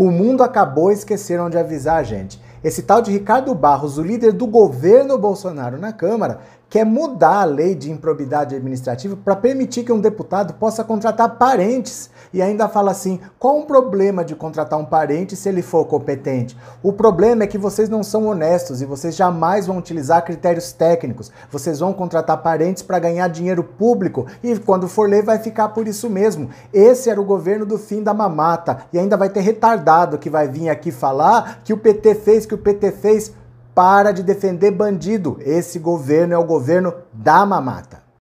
O mundo acabou e esqueceram de avisar a gente. Esse tal de Ricardo Barros, o líder do governo Bolsonaro na Câmara, quer é mudar a lei de improbidade administrativa para permitir que um deputado possa contratar parentes. E ainda fala assim: qual o problema de contratar um parente se ele for competente? O problema é que vocês não são honestos e vocês jamais vão utilizar critérios técnicos. Vocês vão contratar parentes para ganhar dinheiro público e quando for ler vai ficar por isso mesmo. Esse era o governo do fim da mamata e ainda vai ter retardado que vai vir aqui falar que o PT fez, que o PT fez. Para de defender bandido. Esse governo é o governo da mamata.